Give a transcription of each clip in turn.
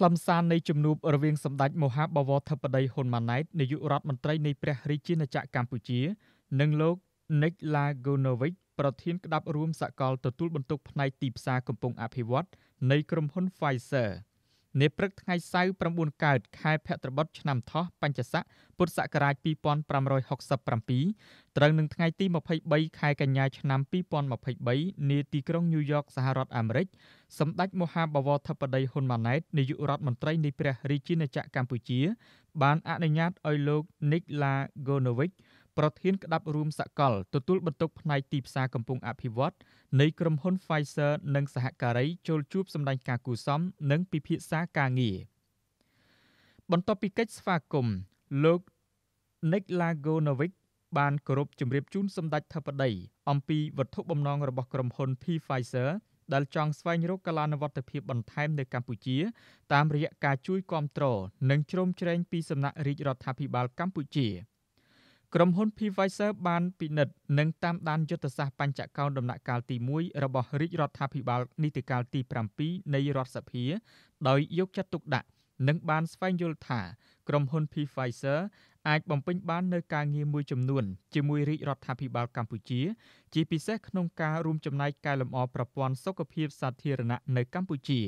ខ្លឹមសារនៃជំនួបរវាងសម្ដេចមហាបវរធិបតីហ៊ុនម៉ាណែតនាយករដ្ឋមន្ត្រីនៃព្រះរាជាណាចក្រកម្ពុជានិងលោក Nick Lagonovic ប្រធានក្តាប់រួម សកលទទួលបន្ទុក ផ្នែកទីផ្សារកំពុងអភិវឌ្ឍនៃក្រុមហ៊ុន Pfizer នាព្រឹកថ្ងៃសៅរ៍9កើតខែភទ្របទឆ្នាំថោះបัญចស័កពុទ្ធសករាជ2567ត្រូវនឹងថ្ងៃទី23ខែកញ្ញាឆ្នាំ2023នាទីក្រុងញូវយ៉កសហរដ្ឋអាមេរិកសម្ដេចមហាបវរធិបតីហ៊ុនម៉ាណែតនាយករដ្ឋមន្ត្រីនៃព្រះរាជាណាចក្រកម្ពុជាបានអនុញ្ញាតឲ្យលោក Nick Lagonovic ប្រធានក្តាប់រួមសកលទទួលបន្ទុកផ្នែកទីផ្សារកំពុងអភិវឌ្ឍនៃក្រុមហ៊ុន Pfizer និងសហការីចូលជួប សម្ដែងការគូសំនិងពិភាក្សាការងារបន្ទាប់ពីកិច្ចស្វាគមន៍លោក Nick Lagonovic បានគោរពជំរាបជូនសម្ដេចធិបតីអំពីវត្ថុបំណងរបស់ក្រុមហ៊ុន Pfizer ដែលចង់ស្វែងរកកលានុវត្ថិភាពបន្ថែមនៅកម្ពុជាតាមរយៈការជួយគាំទ្រនិងជ្រោមជ្រែងពីសំណាក់រាជរដ្ឋាភិបាលកម្ពុជាក្រុមហ៊ុន Pfizer បាន ពិនិត្យនិងតាមដានយុទ្ធសាស្ត្របញ្ចកោណដំណាក់កាល ទី1របស់រាជរដ្ឋាភិបាលនីតិកាលទី7នៃរដ្ឋសភាដោយយកចិត្តទុកដាក់ និង បានស្វែងយល់ថាក្រុមហ៊ុន Pfizer អាចបំពេញបាននៅការងារមួយចំនួនជាមួយរាជរដ្ឋាភិបាលកម្ពុជាជាពិសេសក្នុងការរួមចំណែកកែលម្អ ប្រព័ន្ធសុខភាពសាធារណៈនៅកម្ពុជា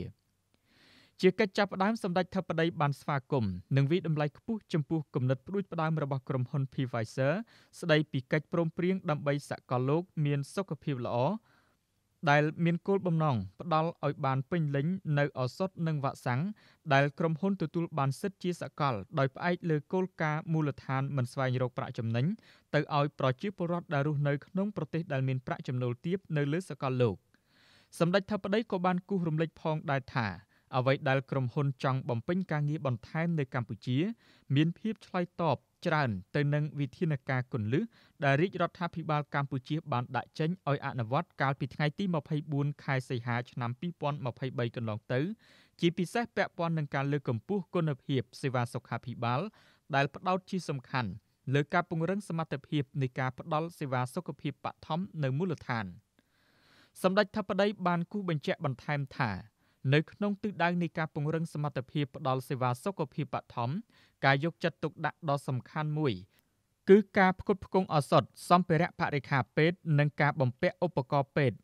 ជាកិច្ចចាប់ផ្ដើមសម្ដេចធិបតីបានស្វាគមន៍និងវិដំឡៃខ្ពស់ចំពោះគំនិតផ្ដួចផ្ដើមរបស់ក្រុមហ៊ុន Pfizer ស្ដីពីកិច្ចព្រមព្រៀងដើម្បីសកលលោក មាន សុខភាពល្អដែលមានគោលបំណងផ្ដល់ឲ្យបានពេញលេញនៅឱសថនិងវ៉ាក់សាំងដែលក្រុមហ៊ុនទទួលបានសិទ្ធិជាសកលដោយផ្អែកលើគោលការណ៍មូលដ្ឋានមិនស្វែងរកប្រាក់ចំណេញទៅឲ្យប្រជាពលរដ្ឋដែលរស់នៅក្នុងប្រទេសដែលមាន ប្រាក់ចំណូលទាបនៅលើសកលលោកសម្ដេចថាប្តីក៏បានគូសរំលេចផងដែរថាអ្វីដែលក្រុមហ៊ុនចង់បំពេញការងារបន្ថែមនៅកម្ពុជាមានភាពឆ្លើយតបច្រើនទៅនឹងវិធានការគន្លឹះដែលរាជរដ្ឋាភិបាលកម្ពុជាបានដាក់ចេញឲ្យអនុវត្តកាលពីថ្ងៃទី24ខែសីហាឆ្នាំ2023កន្លងទៅ ជាពិសេសពាក់ព័ន្ធនឹងការលើកកម្ពស់គុណភាពសេវាសុខាភិបាលដែលផ្ដោតជាសំខាន់លើការពង្រឹងសមត្ថភាពនៃការផ្ដល់សេវាសុខភាពបឋមនៅមូលដ្ឋានសម្ដេចធិបតីបានគូសបញ្ជាក់បន្ថែមថានៅក្នុងទិសដៅនៃការពង្រឹងសមត្ថភាពផ្តល់សេវាសុខភាពបឋមការយកចិត្តទុកដាក់ដ៏សំខាន់មួយគឺការផ្គត់ផ្គង់ឱសថសម្ភារៈបរិខាពេទ្យនិងការបំពាក់ឧបករណ៍ពេទ្យ